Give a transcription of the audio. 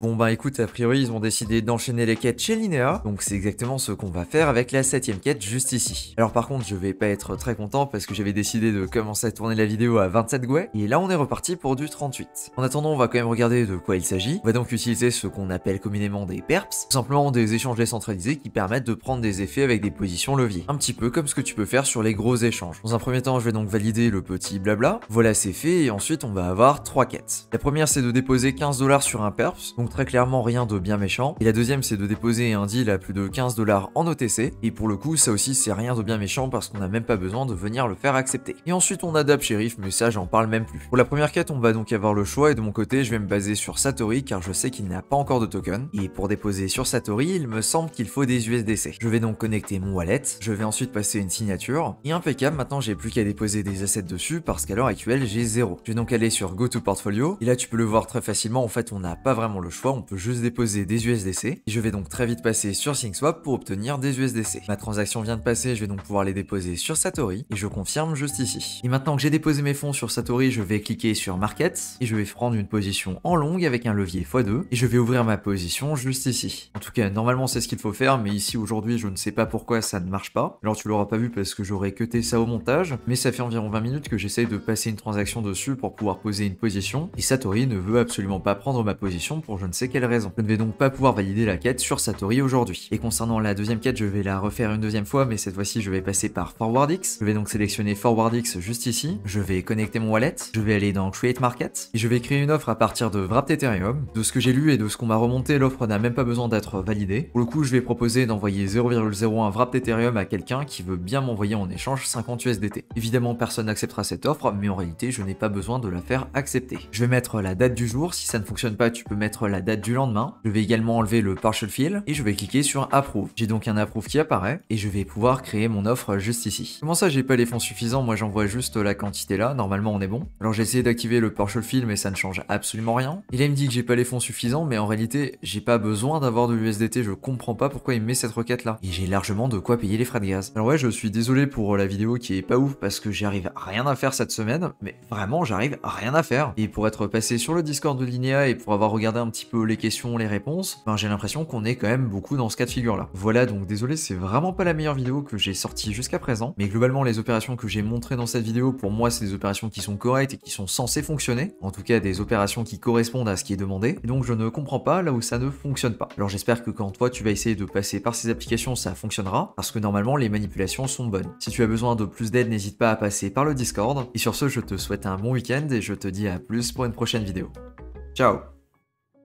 Bon bah écoute, a priori ils ont décidé d'enchaîner les quêtes chez Linéa, donc c'est exactement ce qu'on va faire avec la septième quête juste ici. Alors par contre je vais pas être très content parce que j'avais décidé de commencer à tourner la vidéo à 27 guet et là on est reparti pour du 38. En attendant on va quand même regarder de quoi il s'agit, on va donc utiliser ce qu'on appelle communément des perps, tout simplement des échanges décentralisés qui permettent de prendre des effets avec des positions levier, un petit peu comme ce que tu peux faire sur les gros échanges. Dans un premier temps je vais donc valider le petit blabla, voilà c'est fait et ensuite on va avoir trois quêtes. La première c'est de déposer 15 dollars sur un perps, donc très clairement rien de bien méchant. Et la deuxième, c'est de déposer un deal à plus de 15 dollars en OTC, et pour le coup, ça aussi, c'est rien de bien méchant parce qu'on n'a même pas besoin de venir le faire accepter. Et ensuite, on adapte shérif, mais ça, j'en parle même plus. Pour la première quête, on va donc avoir le choix, et de mon côté, je vais me baser sur Satori car je sais qu'il n'a pas encore de token. Et pour déposer sur Satori, il me semble qu'il faut des USDC. Je vais donc connecter mon wallet, je vais ensuite passer une signature, et impeccable, maintenant j'ai plus qu'à déposer des assets dessus parce qu'à l'heure actuelle, j'ai zéro. Je vais donc aller sur Go to Portfolio, et là, tu peux le voir très facilement, en fait, on n'a pas vraiment le choix fois, on peut juste déposer des USDC. et Je vais donc très vite passer sur Singswap pour obtenir des USDC. Ma transaction vient de passer, je vais donc pouvoir les déposer sur Satori et je confirme juste ici. Et maintenant que j'ai déposé mes fonds sur Satori, je vais cliquer sur Market et je vais prendre une position en longue avec un levier x2 e et je vais ouvrir ma position juste ici. En tout cas, normalement, c'est ce qu'il faut faire, mais ici aujourd'hui, je ne sais pas pourquoi ça ne marche pas. Alors, tu l'auras pas vu parce que j'aurais cuté ça au montage, mais ça fait environ 20 minutes que j'essaye de passer une transaction dessus pour pouvoir poser une position et Satori ne veut absolument pas prendre ma position pour je ne sais quelle raison. Je ne vais donc pas pouvoir valider la quête sur Satori aujourd'hui. Et concernant la deuxième quête, je vais la refaire une deuxième fois, mais cette fois-ci je vais passer par ForwardX. Je vais donc sélectionner ForwardX juste ici, je vais connecter mon wallet, je vais aller dans Create Market, et je vais créer une offre à partir de Wrapped Ethereum. De ce que j'ai lu et de ce qu'on m'a remonté, l'offre n'a même pas besoin d'être validée. Pour le coup, je vais proposer d'envoyer 0,01 Wrapped Ethereum à quelqu'un qui veut bien m'envoyer en échange 50 USDT. Évidemment, personne n'acceptera cette offre, mais en réalité, je n'ai pas besoin de la faire accepter. Je vais mettre la date du jour, si ça ne fonctionne pas, tu peux mettre la date du lendemain. Je vais également enlever le partial fill et je vais cliquer sur approve. J'ai donc un approve qui apparaît et je vais pouvoir créer mon offre juste ici. Comment ça j'ai pas les fonds suffisants Moi j'envoie juste la quantité là, normalement on est bon. Alors j'ai essayé d'activer le partial fill mais ça ne change absolument rien. Il me dit que j'ai pas les fonds suffisants mais en réalité j'ai pas besoin d'avoir de l'USDT, je comprends pas pourquoi il me met cette requête là. Et j'ai largement de quoi payer les frais de gaz. Alors ouais je suis désolé pour la vidéo qui est pas ouf parce que j'arrive rien à faire cette semaine mais vraiment j'arrive rien à faire. Et pour être passé sur le Discord de Linéa et pour avoir regardé un petit les questions, les réponses, ben, j'ai l'impression qu'on est quand même beaucoup dans ce cas de figure-là. Voilà, donc désolé, c'est vraiment pas la meilleure vidéo que j'ai sortie jusqu'à présent, mais globalement, les opérations que j'ai montrées dans cette vidéo, pour moi, c'est des opérations qui sont correctes et qui sont censées fonctionner, en tout cas des opérations qui correspondent à ce qui est demandé, donc je ne comprends pas là où ça ne fonctionne pas. Alors j'espère que quand toi, tu vas essayer de passer par ces applications, ça fonctionnera, parce que normalement, les manipulations sont bonnes. Si tu as besoin de plus d'aide, n'hésite pas à passer par le Discord, et sur ce, je te souhaite un bon week-end, et je te dis à plus pour une prochaine vidéo. Ciao